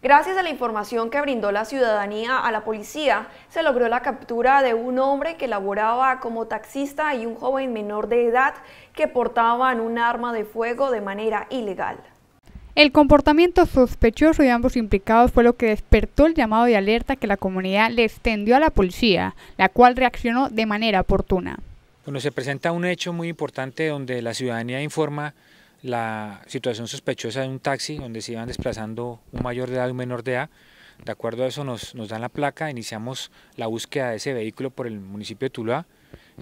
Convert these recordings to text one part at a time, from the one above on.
Gracias a la información que brindó la ciudadanía a la policía, se logró la captura de un hombre que laboraba como taxista y un joven menor de edad que portaban un arma de fuego de manera ilegal. El comportamiento sospechoso de ambos implicados fue lo que despertó el llamado de alerta que la comunidad le extendió a la policía, la cual reaccionó de manera oportuna. Cuando se presenta un hecho muy importante donde la ciudadanía informa la situación sospechosa de un taxi donde se iban desplazando un mayor de edad y un menor de edad. De acuerdo a eso nos, nos dan la placa, iniciamos la búsqueda de ese vehículo por el municipio de Tuluá,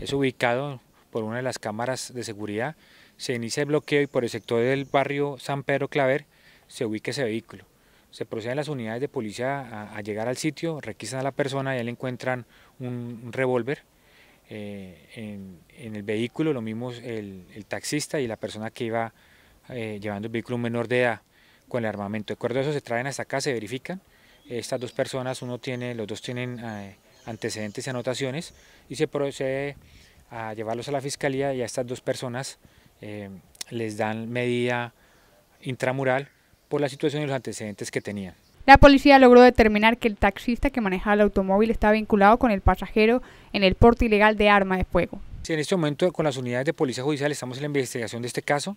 es ubicado por una de las cámaras de seguridad, se inicia el bloqueo y por el sector del barrio San Pedro Claver se ubica ese vehículo. Se proceden las unidades de policía a, llegar al sitio, requisan a la persona y le encuentran un revólver eh, en, el vehículo, lo mismo el, taxista y la persona que iba eh, llevando el vehículo menor de edad con el armamento. De acuerdo a eso se traen hasta acá, se verifican. Estas dos personas, uno tiene, los dos tienen eh, antecedentes y anotaciones y se procede a llevarlos a la fiscalía y a estas dos personas les dan medida intramural por la situación y los antecedentes que tenían. La policía logró determinar que el taxista que manejaba el automóvil estaba vinculado con el pasajero en el porte ilegal de arma de fuego. Sí, en este momento con las unidades de policía judicial estamos en la investigación de este caso.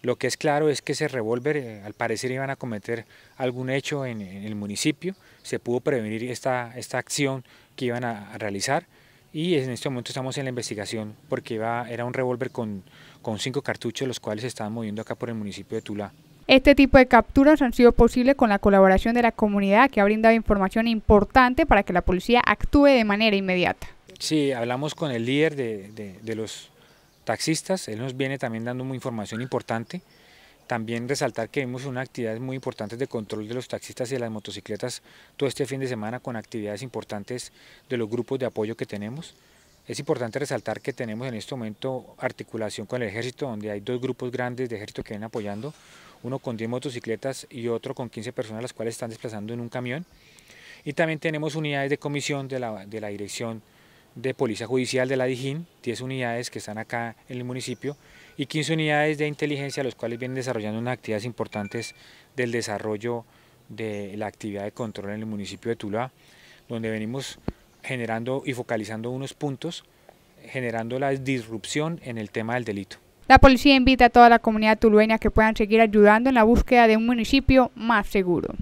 Lo que es claro es que ese revólver eh, al parecer iban a cometer algún hecho en, el municipio. Se pudo prevenir esta, esta acción que iban a, realizar y en este momento estamos en la investigación porque iba, era un revólver con, con cinco cartuchos los cuales se estaban moviendo acá por el municipio de Tula. Este tipo de capturas han sido posibles con la colaboración de la comunidad que ha brindado información importante para que la policía actúe de manera inmediata. Sí, hablamos con el líder de, los taxistas, él nos viene también dando muy información importante. También resaltar que vimos una actividad muy importante de control de los taxistas y de las motocicletas todo este fin de semana con actividades importantes de los grupos de apoyo que tenemos. Es importante resaltar que tenemos en este momento articulación con el ejército, donde hay dos grupos grandes de ejército que vienen apoyando, uno con 10 motocicletas y otro con 15 personas, las cuales están desplazando en un camión. Y también tenemos unidades de comisión de la, de la Dirección de Policía Judicial de la DIJÍN, 10 unidades que están acá en el municipio, y 15 unidades de inteligencia, los cuales vienen desarrollando unas actividades importantes del desarrollo de la actividad de control en el municipio de Tula, donde venimos generando y focalizando unos puntos, generando la disrupción en el tema del delito. La policía invita a toda la comunidad tulueña que puedan seguir ayudando en la búsqueda de un municipio más seguro.